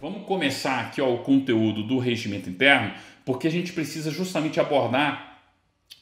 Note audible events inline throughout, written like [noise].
Vamos começar aqui ó, o conteúdo do regimento interno, porque a gente precisa justamente abordar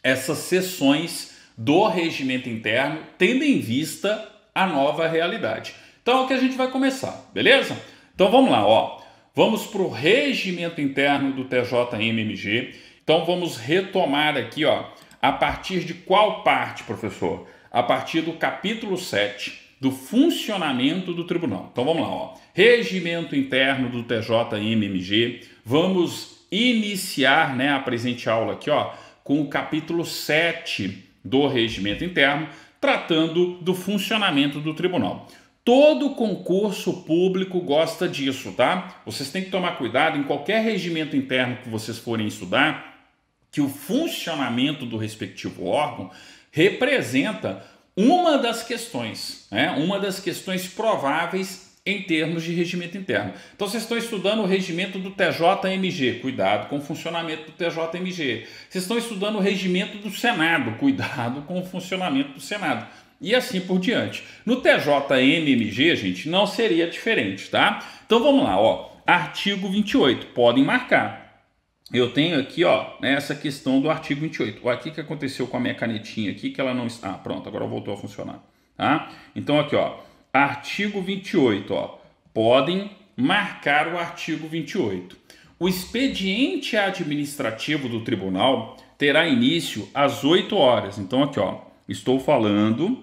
essas sessões do regimento interno, tendo em vista a nova realidade. Então é o que a gente vai começar, beleza? Então vamos lá, ó. Vamos para o regimento interno do TJMMG. Então vamos retomar aqui, ó, a partir de qual parte, professor? A partir do capítulo 7, do funcionamento do tribunal. Então vamos lá, ó. Regimento interno do TJMMG. Vamos iniciar, né, a presente aula aqui, ó, com o capítulo 7 do regimento interno, tratando do funcionamento do tribunal. Todo concurso público gosta disso, tá? Vocês têm que tomar cuidado em qualquer regimento interno que vocês forem estudar, que o funcionamento do respectivo órgão representa uma das questões, né, uma das questões prováveis em termos de regimento interno. Então vocês estão estudando o regimento do TJMG, cuidado com o funcionamento do TJMG. Vocês estão estudando o regimento do Senado, cuidado com o funcionamento do Senado. E assim por diante. No TJMG, gente, não seria diferente, tá? Então vamos lá, ó. Artigo 28, podem marcar eu tenho aqui, ó, né, essa questão do artigo 28. O aqui que aconteceu com a minha canetinha aqui, que ela não está... Ah, pronto, agora voltou a funcionar, tá? Então aqui, ó, artigo 28, ó, podem marcar o artigo 28. O expediente administrativo do tribunal terá início às 8 horas. Então aqui, ó, estou falando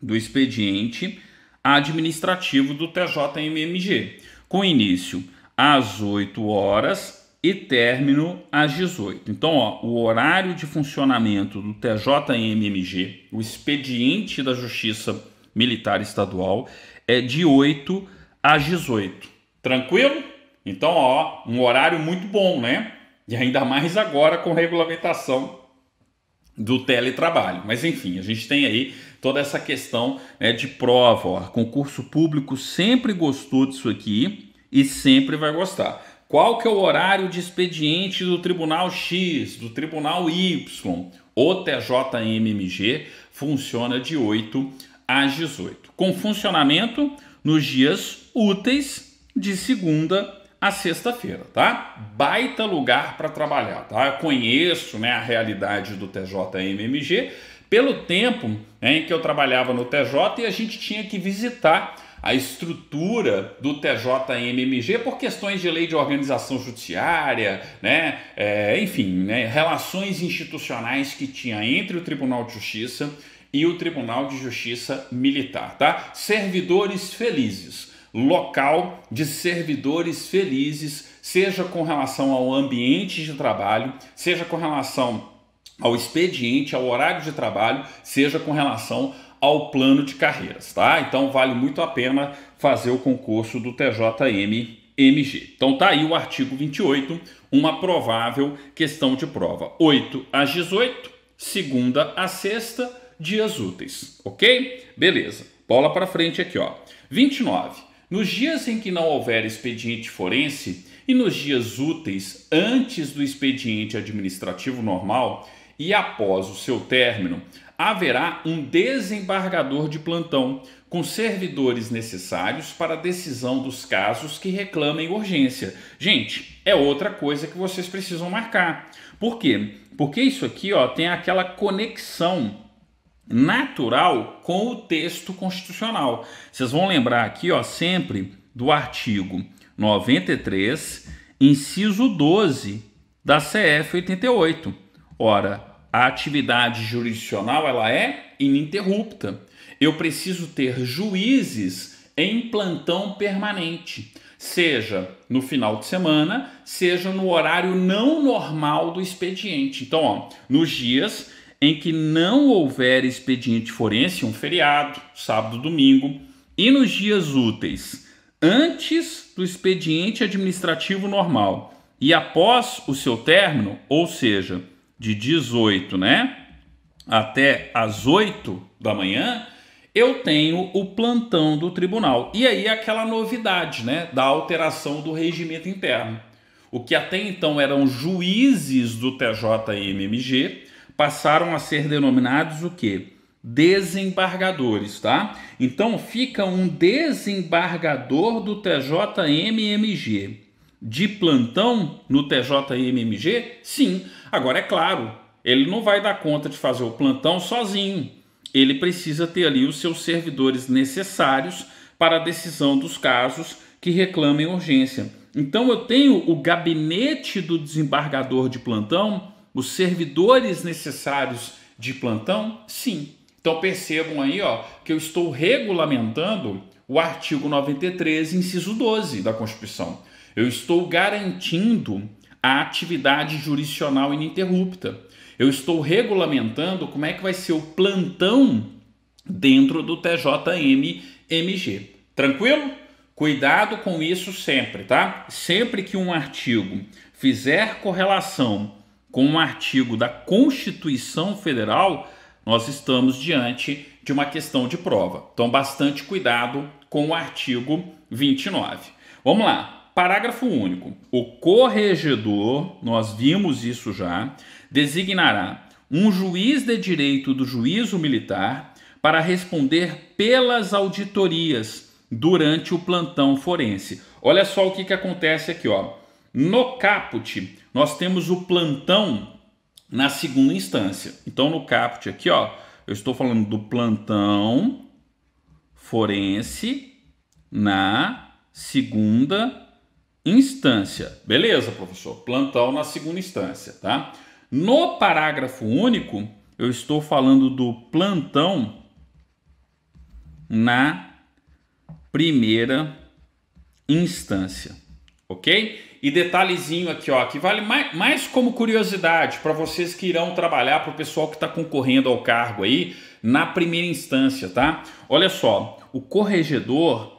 do expediente administrativo do TJMMG, com início às 8 horas e término às 18. Então, ó, o horário de funcionamento do TJMMG, o expediente da Justiça Militar Estadual, é de 8 às 18. Tranquilo? Então, ó, um horário muito bom, né? E ainda mais agora com regulamentação do teletrabalho. Mas enfim, a gente tem aí toda essa questão né, de prova. Ó. Concurso público sempre gostou disso aqui e sempre vai gostar. Qual que é o horário de expediente do Tribunal X, do Tribunal Y? O TJMMG funciona de 8 às 18, com funcionamento nos dias úteis de segunda a sexta-feira, tá? Baita lugar para trabalhar, tá? Eu conheço, né, a realidade do TJMMG pelo tempo né, em que eu trabalhava no TJ e a gente tinha que visitar a estrutura do TJMMG por questões de lei de organização judiciária, né? É, enfim, né? relações institucionais que tinha entre o Tribunal de Justiça e o Tribunal de Justiça Militar, tá? Servidores felizes, local de servidores felizes, seja com relação ao ambiente de trabalho, seja com relação ao expediente, ao horário de trabalho, seja com relação ao plano de carreiras, tá? Então vale muito a pena fazer o concurso do TJM MG. Então tá aí o artigo 28, uma provável questão de prova. 8 às 18, segunda a sexta, dias úteis, OK? Beleza. Bola para frente aqui, ó. 29. Nos dias em que não houver expediente forense e nos dias úteis antes do expediente administrativo normal, e após o seu término, haverá um desembargador de plantão com servidores necessários para a decisão dos casos que reclamem urgência. Gente, é outra coisa que vocês precisam marcar. Por quê? Porque isso aqui ó, tem aquela conexão natural com o texto constitucional. Vocês vão lembrar aqui ó, sempre do artigo 93, inciso 12 da CF 88 Ora, a atividade jurisdicional ela é ininterrupta. Eu preciso ter juízes em plantão permanente, seja no final de semana, seja no horário não normal do expediente. Então, ó, nos dias em que não houver expediente forense, um feriado, sábado, domingo, e nos dias úteis antes do expediente administrativo normal e após o seu término, ou seja, de 18, né? Até as 8 da manhã, eu tenho o plantão do tribunal. E aí aquela novidade, né, da alteração do regimento interno. O que até então eram juízes do TJMMG passaram a ser denominados o quê? Desembargadores, tá? Então fica um desembargador do TJMMG de plantão no TJMMG? Sim. Agora, é claro, ele não vai dar conta de fazer o plantão sozinho. Ele precisa ter ali os seus servidores necessários para a decisão dos casos que reclamem urgência. Então, eu tenho o gabinete do desembargador de plantão, os servidores necessários de plantão? Sim. Então, percebam aí ó, que eu estou regulamentando o artigo 93, inciso 12 da Constituição. Eu estou garantindo a atividade jurisdicional ininterrupta. Eu estou regulamentando como é que vai ser o plantão dentro do TJMMG. Tranquilo? Cuidado com isso sempre, tá? Sempre que um artigo fizer correlação com um artigo da Constituição Federal, nós estamos diante de uma questão de prova. Então, bastante cuidado com o artigo 29. Vamos lá. Parágrafo único. O corregedor, nós vimos isso já, designará um juiz de direito do juízo militar para responder pelas auditorias durante o plantão forense. Olha só o que, que acontece aqui, ó. No caput, nós temos o plantão na segunda instância. Então, no caput aqui, ó, eu estou falando do plantão forense na segunda instância. Beleza, professor? Plantão na segunda instância, tá? No parágrafo único, eu estou falando do plantão na primeira instância, ok? E detalhezinho aqui, ó, que vale mais, mais como curiosidade para vocês que irão trabalhar, para o pessoal que está concorrendo ao cargo aí na primeira instância, tá? Olha só, o corregedor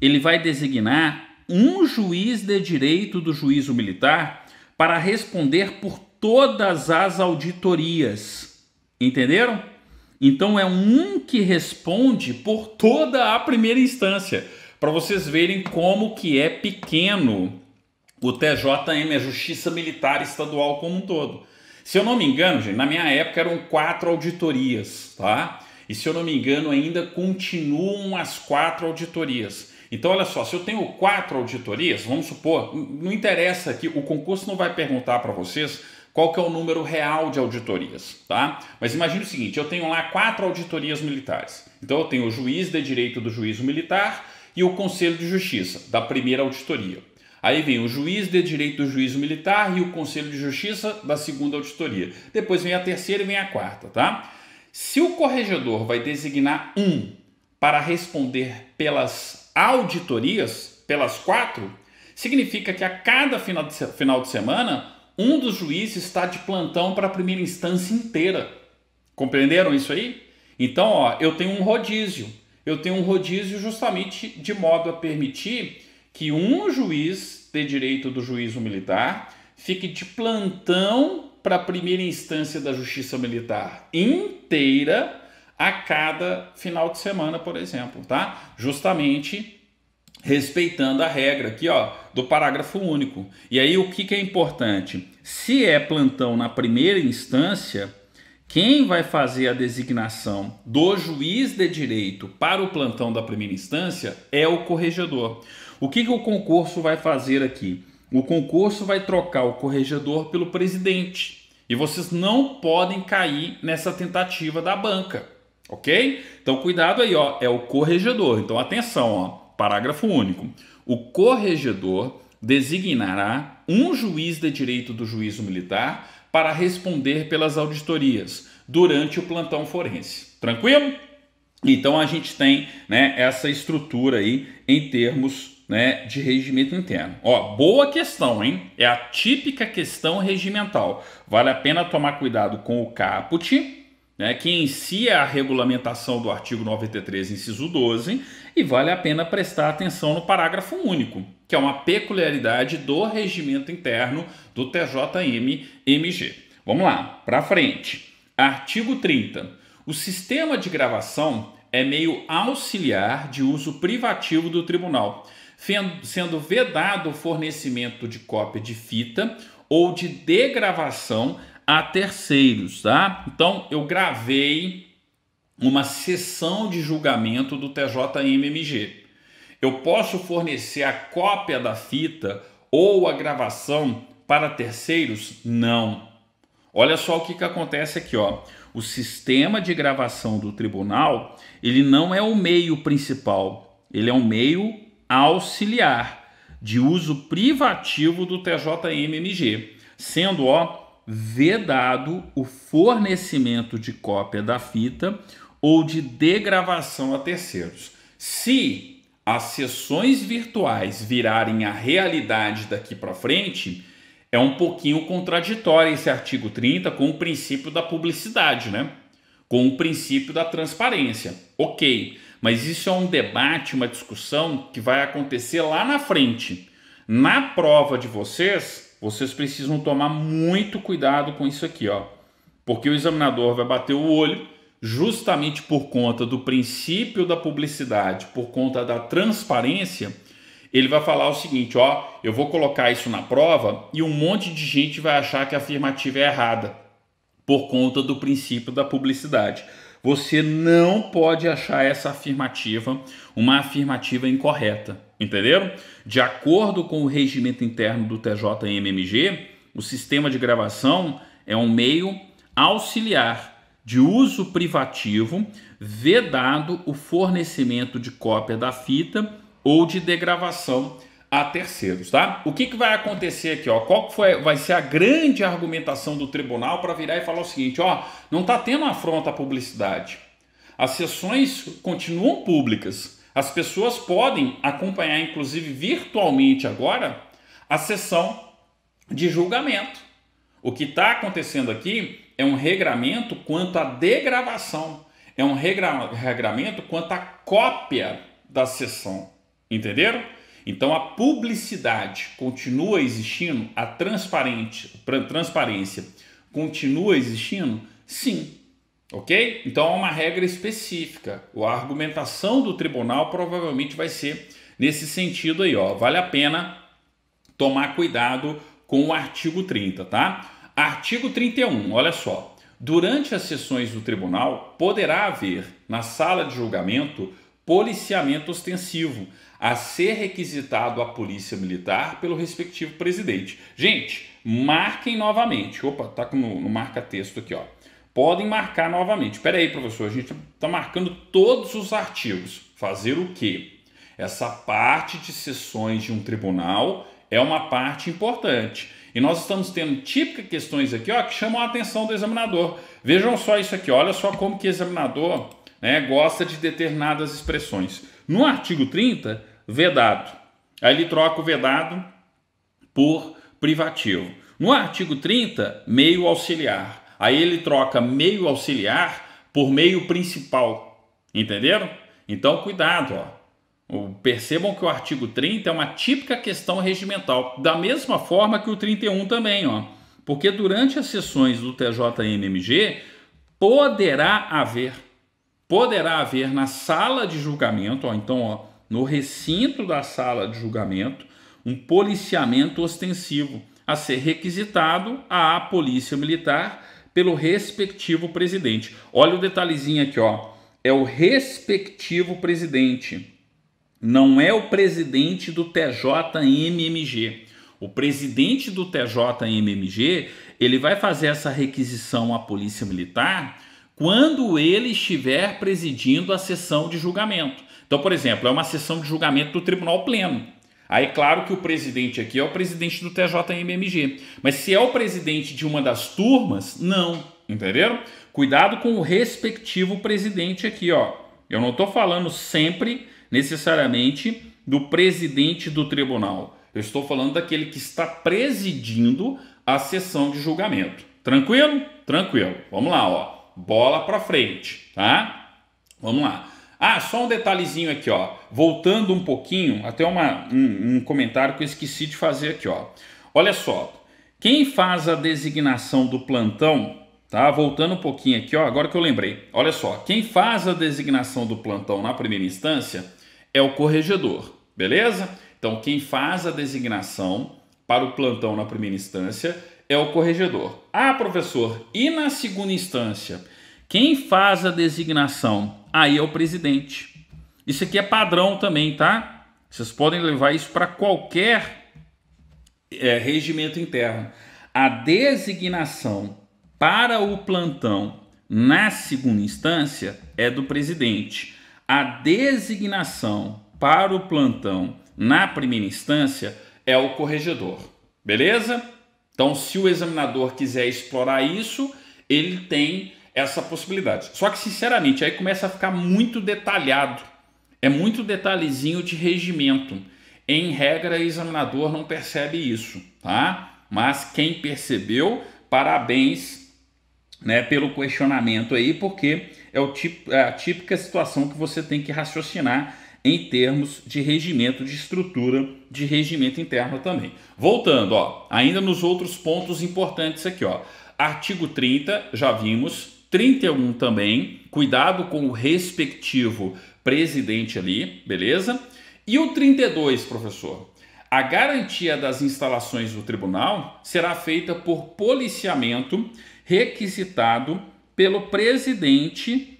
ele vai designar um juiz de direito do juízo militar para responder por todas as auditorias. Entenderam? Então é um que responde por toda a primeira instância, para vocês verem como que é pequeno o TJM, a Justiça Militar Estadual como um todo. Se eu não me engano, gente, na minha época eram quatro auditorias, tá? E se eu não me engano, ainda continuam as quatro auditorias. Então, olha só, se eu tenho quatro auditorias, vamos supor, não interessa aqui, o concurso não vai perguntar para vocês qual que é o número real de auditorias, tá? Mas imagine o seguinte, eu tenho lá quatro auditorias militares. Então, eu tenho o juiz de direito do juízo militar e o conselho de justiça da primeira auditoria. Aí vem o juiz de direito do juízo militar e o conselho de justiça da segunda auditoria. Depois vem a terceira e vem a quarta, tá? Se o corregedor vai designar um para responder pelas auditorias pelas quatro, significa que a cada final de semana, um dos juízes está de plantão para a primeira instância inteira. Compreenderam isso aí? Então, ó, eu tenho um rodízio. Eu tenho um rodízio justamente de modo a permitir que um juiz de direito do juízo militar fique de plantão para a primeira instância da justiça militar inteira a cada final de semana, por exemplo, tá? Justamente respeitando a regra aqui, ó, do parágrafo único. E aí o que, que é importante? Se é plantão na primeira instância, quem vai fazer a designação do juiz de direito para o plantão da primeira instância é o corregedor. O que, que o concurso vai fazer aqui? O concurso vai trocar o corregedor pelo presidente. E vocês não podem cair nessa tentativa da banca. Ok? Então cuidado aí, ó, é o corregedor. Então atenção, ó, parágrafo único. O corregedor designará um juiz de direito do juízo militar para responder pelas auditorias durante o plantão forense. Tranquilo? Então a gente tem né, essa estrutura aí em termos né, de regimento interno. Ó, boa questão, hein? É a típica questão regimental. Vale a pena tomar cuidado com o caput né, que em si é a regulamentação do artigo 93, inciso 12, e vale a pena prestar atenção no parágrafo único, que é uma peculiaridade do regimento interno do TJM-MG. Vamos lá, para frente. Artigo 30. O sistema de gravação é meio auxiliar de uso privativo do tribunal, sendo vedado o fornecimento de cópia de fita ou de degravação a terceiros, tá? Então eu gravei uma sessão de julgamento do TJMMG. Eu posso fornecer a cópia da fita ou a gravação para terceiros? Não. Olha só o que, que acontece aqui, ó. O sistema de gravação do tribunal, ele não é o meio principal, ele é um meio auxiliar de uso privativo do TJMMG, sendo, ó, vedado o fornecimento de cópia da fita ou de degravação a terceiros. Se as sessões virtuais virarem a realidade daqui para frente, é um pouquinho contraditório esse artigo 30 com o princípio da publicidade, né? Com o princípio da transparência. OK, mas isso é um debate, uma discussão que vai acontecer lá na frente. Na prova de vocês, vocês precisam tomar muito cuidado com isso aqui, ó. Porque o examinador vai bater o olho justamente por conta do princípio da publicidade, por conta da transparência, ele vai falar o seguinte, ó, eu vou colocar isso na prova e um monte de gente vai achar que a afirmativa é errada por conta do princípio da publicidade. Você não pode achar essa afirmativa uma afirmativa incorreta. Entenderam? De acordo com o regimento interno do TJMMG, o sistema de gravação é um meio auxiliar de uso privativo, vedado o fornecimento de cópia da fita ou de degravação a terceiros, tá? O que, que vai acontecer aqui, ó? Qual foi, vai ser a grande argumentação do tribunal para virar e falar o seguinte, ó, não está tendo afronta à publicidade. As sessões continuam públicas, as pessoas podem acompanhar, inclusive virtualmente agora, a sessão de julgamento. O que está acontecendo aqui é um regramento quanto à degravação, é um regra regramento quanto à cópia da sessão. Entenderam? Então a publicidade continua existindo, a transparente, transparência continua existindo? Sim, Ok? Então é uma regra específica. A argumentação do tribunal provavelmente vai ser nesse sentido aí, ó. Vale a pena tomar cuidado com o artigo 30, tá? Artigo 31, olha só. Durante as sessões do tribunal, poderá haver na sala de julgamento policiamento ostensivo a ser requisitado à Polícia Militar pelo respectivo presidente. Gente, marquem novamente. Opa, tá no, no marca-texto aqui, ó podem marcar novamente. Espera aí, professor, a gente está marcando todos os artigos. Fazer o quê? Essa parte de sessões de um tribunal é uma parte importante. E nós estamos tendo típicas questões aqui ó, que chamam a atenção do examinador. Vejam só isso aqui, olha só como que o examinador né, gosta de determinadas expressões. No artigo 30, vedado. Aí ele troca o vedado por privativo. No artigo 30, meio auxiliar. Aí ele troca meio auxiliar por meio principal. Entenderam? Então cuidado, ó. Percebam que o artigo 30 é uma típica questão regimental, da mesma forma que o 31 também, ó. Porque durante as sessões do TJMMG poderá haver poderá haver na sala de julgamento, ó, então, ó, no recinto da sala de julgamento, um policiamento ostensivo a ser requisitado à Polícia Militar pelo respectivo presidente. Olha o detalhezinho aqui, ó. É o respectivo presidente. Não é o presidente do TJMMG. O presidente do TJMMG, ele vai fazer essa requisição à Polícia Militar quando ele estiver presidindo a sessão de julgamento. Então, por exemplo, é uma sessão de julgamento do Tribunal Pleno. Aí, claro que o presidente aqui é o presidente do TJMMG. Mas se é o presidente de uma das turmas, não. Entenderam? Cuidado com o respectivo presidente aqui, ó. Eu não estou falando sempre, necessariamente, do presidente do tribunal. Eu estou falando daquele que está presidindo a sessão de julgamento. Tranquilo? Tranquilo. Vamos lá, ó. Bola para frente, tá? Vamos lá. Ah, só um detalhezinho aqui, ó. Voltando um pouquinho, até uma, um, um comentário que eu esqueci de fazer aqui, ó. Olha só, quem faz a designação do plantão, tá? Voltando um pouquinho aqui, ó, agora que eu lembrei. Olha só, quem faz a designação do plantão na primeira instância é o corregedor, beleza? Então, quem faz a designação para o plantão na primeira instância é o corregedor. Ah, professor, e na segunda instância, quem faz a designação aí é o presidente. Isso aqui é padrão também, tá? Vocês podem levar isso para qualquer é, regimento interno. A designação para o plantão na segunda instância é do presidente. A designação para o plantão na primeira instância é o corregedor. Beleza? Então, se o examinador quiser explorar isso, ele tem essa possibilidade. Só que, sinceramente, aí começa a ficar muito detalhado. É muito detalhezinho de regimento. Em regra, o examinador não percebe isso, tá? Mas quem percebeu, parabéns né, pelo questionamento aí, porque é, o tipo, é a típica situação que você tem que raciocinar em termos de regimento, de estrutura de regimento interno também. Voltando, ó, ainda nos outros pontos importantes aqui, ó. Artigo 30, já vimos, 31 também, cuidado com o respectivo presidente ali, beleza? E o 32, professor, a garantia das instalações do tribunal será feita por policiamento requisitado pelo presidente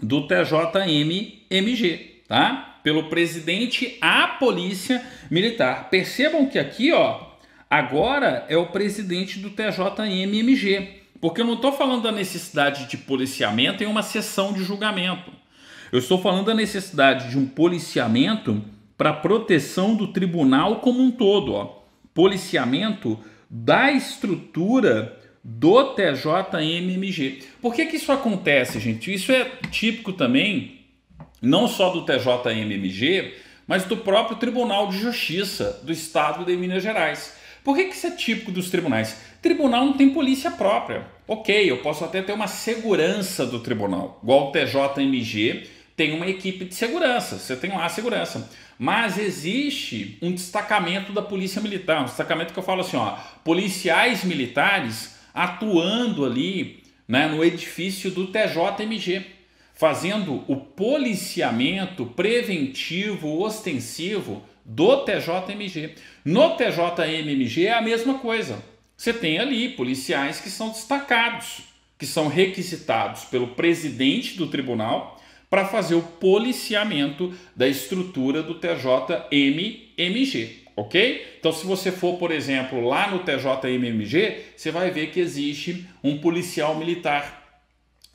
do TJMMG, mg tá? Pelo presidente à Polícia Militar. Percebam que aqui, ó, agora é o presidente do TJMMG, mg porque eu não estou falando da necessidade de policiamento em uma sessão de julgamento. Eu estou falando da necessidade de um policiamento para proteção do tribunal como um todo. Ó. Policiamento da estrutura do TJMMG. Por que, que isso acontece, gente? Isso é típico também, não só do TJMMG, mas do próprio Tribunal de Justiça do Estado de Minas Gerais por que, que isso é típico dos tribunais? Tribunal não tem polícia própria. Ok, eu posso até ter uma segurança do tribunal, igual o TJMG tem uma equipe de segurança, você tem lá a segurança. Mas existe um destacamento da polícia militar, um destacamento que eu falo assim, ó, policiais militares atuando ali né, no edifício do TJMG, fazendo o policiamento preventivo, ostensivo do TJMG. No TJMG é a mesma coisa. Você tem ali policiais que são destacados, que são requisitados pelo presidente do tribunal para fazer o policiamento da estrutura do TJMG ok? Então, se você for, por exemplo, lá no TJMG você vai ver que existe um policial militar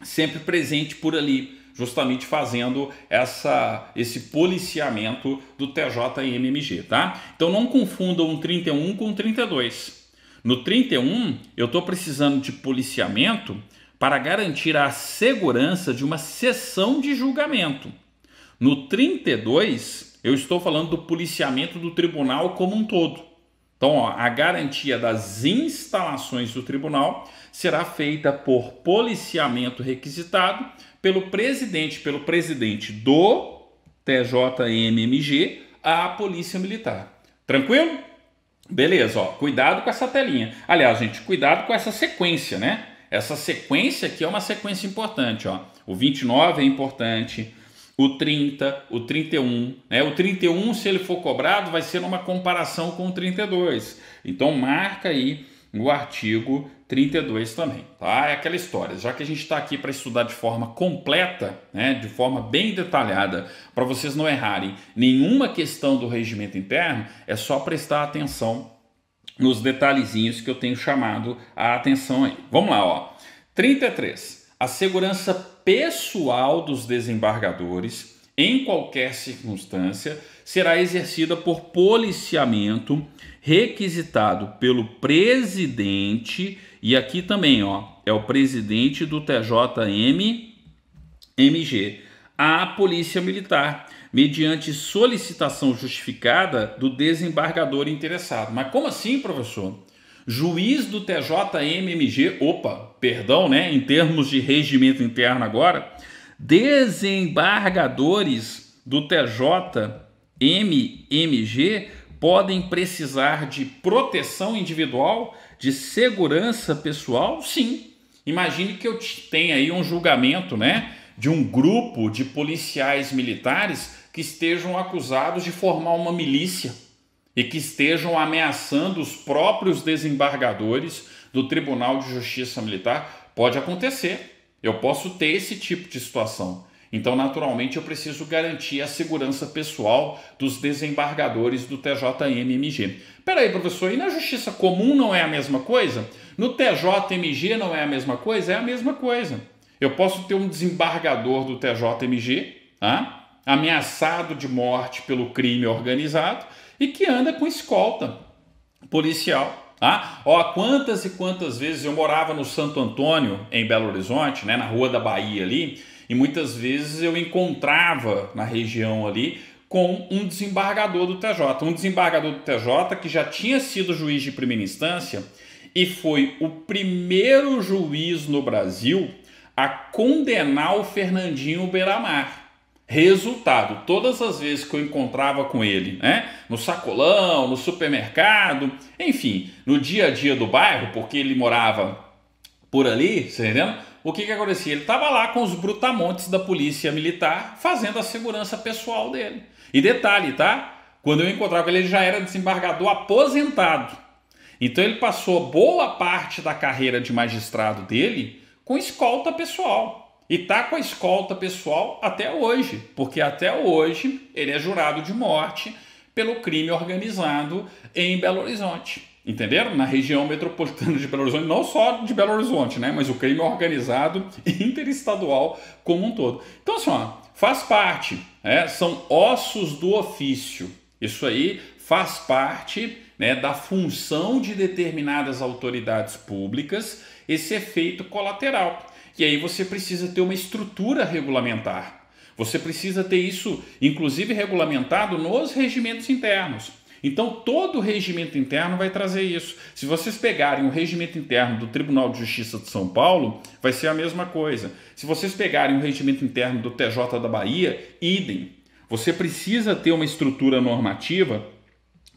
sempre presente por ali justamente fazendo essa, esse policiamento do TJMMG, tá? Então não confundam o 31 com o 32. No 31, eu estou precisando de policiamento para garantir a segurança de uma sessão de julgamento. No 32, eu estou falando do policiamento do tribunal como um todo. Então, ó, a garantia das instalações do tribunal será feita por policiamento requisitado pelo presidente, pelo presidente do TJMMG à Polícia Militar. Tranquilo? Beleza, ó. Cuidado com essa telinha. Aliás, gente, cuidado com essa sequência, né? Essa sequência aqui é uma sequência importante, ó. O 29 é importante, o 30, o 31, né? O 31, se ele for cobrado, vai ser uma comparação com o 32. Então marca aí o artigo 32 também, tá? É aquela história. Já que a gente está aqui para estudar de forma completa, né, de forma bem detalhada, para vocês não errarem nenhuma questão do regimento interno, é só prestar atenção nos detalhezinhos que eu tenho chamado a atenção aí. Vamos lá, ó. 33. A segurança pessoal dos desembargadores em qualquer circunstância, será exercida por policiamento requisitado pelo presidente e aqui também, ó, é o presidente do TJM MG, a Polícia Militar, mediante solicitação justificada do desembargador interessado. Mas como assim, professor? Juiz do TJM MG, opa, perdão, né, em termos de regimento interno agora, desembargadores do TJMMG podem precisar de proteção individual de segurança pessoal, sim. Imagine que eu tenha aí um julgamento, né, de um grupo de policiais militares que estejam acusados de formar uma milícia e que estejam ameaçando os próprios desembargadores do Tribunal de Justiça Militar. Pode acontecer. Eu posso ter esse tipo de situação. Então, naturalmente, eu preciso garantir a segurança pessoal dos desembargadores do TJMMG. Peraí, professor, e na justiça comum não é a mesma coisa? No TJMG não é a mesma coisa? É a mesma coisa. Eu posso ter um desembargador do TJMG ah, ameaçado de morte pelo crime organizado e que anda com escolta policial ah, ó, quantas e quantas vezes eu morava no Santo Antônio, em Belo Horizonte, né, na Rua da Bahia ali, e muitas vezes eu encontrava na região ali com um desembargador do TJ, um desembargador do TJ que já tinha sido juiz de primeira instância e foi o primeiro juiz no Brasil a condenar o Fernandinho Beiramar. Resultado, todas as vezes que eu encontrava com ele, né, no sacolão, no supermercado, enfim, no dia a dia do bairro, porque ele morava por ali, você tá entendeu? o que, que acontecia? Ele estava lá com os brutamontes da polícia militar fazendo a segurança pessoal dele. E detalhe, tá? Quando eu encontrava ele, ele já era desembargador aposentado. Então ele passou boa parte da carreira de magistrado dele com escolta pessoal. E tá com a escolta pessoal até hoje, porque até hoje ele é jurado de morte pelo crime organizado em Belo Horizonte. Entenderam? Na região metropolitana de Belo Horizonte, não só de Belo Horizonte, né? Mas o crime organizado [laughs] interestadual como um todo. Então, assim, ó, faz parte, né? são ossos do ofício. Isso aí faz parte né, da função de determinadas autoridades públicas, esse efeito colateral. E aí você precisa ter uma estrutura regulamentar. Você precisa ter isso, inclusive, regulamentado nos regimentos internos. Então, todo o regimento interno vai trazer isso. Se vocês pegarem o regimento interno do Tribunal de Justiça de São Paulo, vai ser a mesma coisa. Se vocês pegarem o regimento interno do TJ da Bahia, idem. Você precisa ter uma estrutura normativa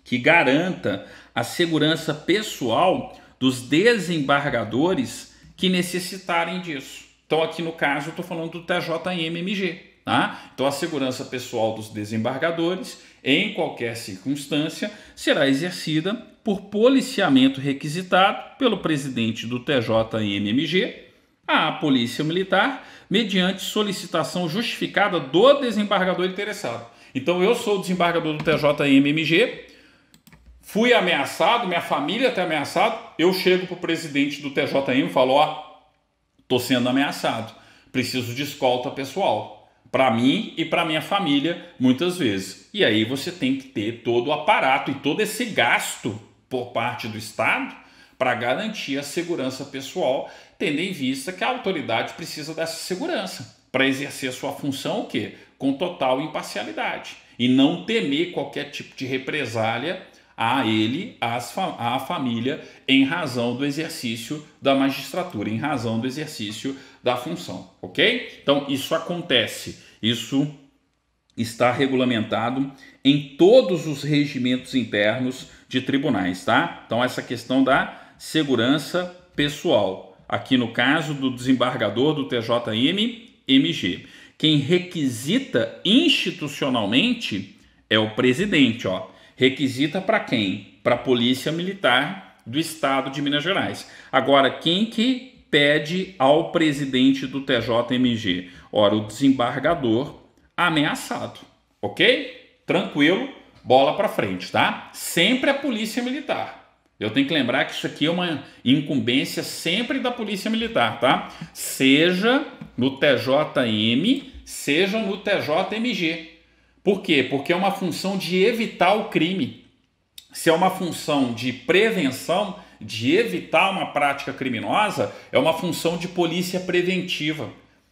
que garanta a segurança pessoal dos desembargadores que necessitarem disso. Então, aqui no caso, eu estou falando do TJMMG. Tá? Então, a segurança pessoal dos desembargadores, em qualquer circunstância, será exercida por policiamento requisitado pelo presidente do TJMMG à Polícia Militar, mediante solicitação justificada do desembargador interessado. Então, eu sou o desembargador do TJMMG, fui ameaçado, minha família está ameaçada, eu chego para o presidente do TJM e falo: ó, estou sendo ameaçado, preciso de escolta pessoal para mim e para minha família muitas vezes. E aí você tem que ter todo o aparato e todo esse gasto por parte do Estado para garantir a segurança pessoal, tendo em vista que a autoridade precisa dessa segurança para exercer a sua função o quê? Com total imparcialidade e não temer qualquer tipo de represália a ele, à família, em razão do exercício da magistratura, em razão do exercício da função, ok? Então isso acontece, isso está regulamentado em todos os regimentos internos de tribunais, tá? Então essa questão da segurança pessoal, aqui no caso do desembargador do TJM MG. Quem requisita institucionalmente é o presidente, ó. Requisita para quem? Para a Polícia Militar do Estado de Minas Gerais. Agora, quem que pede ao presidente do TJMG. Ora, o desembargador ameaçado, ok? Tranquilo, bola para frente, tá? Sempre a polícia militar. Eu tenho que lembrar que isso aqui é uma incumbência sempre da polícia militar, tá? Seja no TJM, seja no TJMG. Por quê? Porque é uma função de evitar o crime. Se é uma função de prevenção, de evitar uma prática criminosa é uma função de polícia preventiva,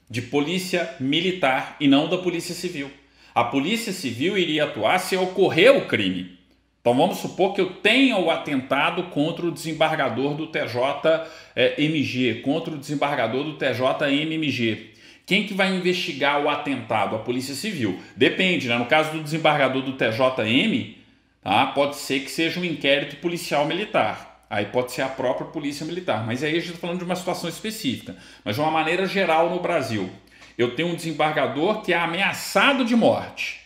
de polícia militar e não da polícia civil. A polícia civil iria atuar se ocorrer o crime. Então vamos supor que eu tenha o atentado contra o desembargador do TJMG, eh, contra o desembargador do TJMMG. Quem que vai investigar o atentado? A Polícia Civil. Depende, né? No caso do desembargador do TJM, tá? pode ser que seja um inquérito policial militar. Aí pode ser a própria polícia militar. Mas aí a gente está falando de uma situação específica. Mas de uma maneira geral no Brasil, eu tenho um desembargador que é ameaçado de morte.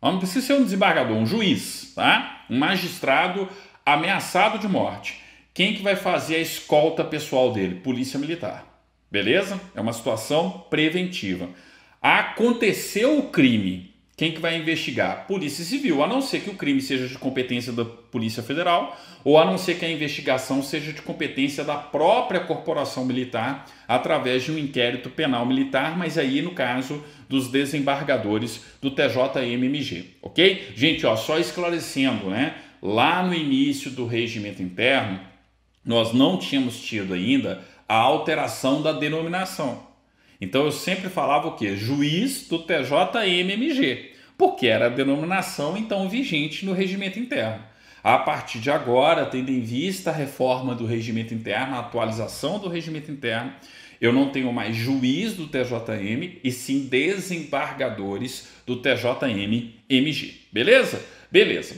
Não precisa ser um desembargador, um juiz, tá? Um magistrado ameaçado de morte. Quem que vai fazer a escolta pessoal dele? Polícia Militar. Beleza? É uma situação preventiva. Aconteceu o crime, quem que vai investigar? Polícia Civil, a não ser que o crime seja de competência da Polícia Federal, ou a não ser que a investigação seja de competência da própria corporação militar, através de um inquérito penal militar, mas aí no caso dos desembargadores do TJMMG, ok? Gente, ó, só esclarecendo, né? Lá no início do regimento interno, nós não tínhamos tido ainda a alteração da denominação. Então eu sempre falava o quê? Juiz do TJMMG, porque era a denominação então vigente no regimento interno. A partir de agora, tendo em vista a reforma do regimento interno, a atualização do regimento interno, eu não tenho mais juiz do TJM e sim desembargadores do TJM MG. Beleza? Beleza.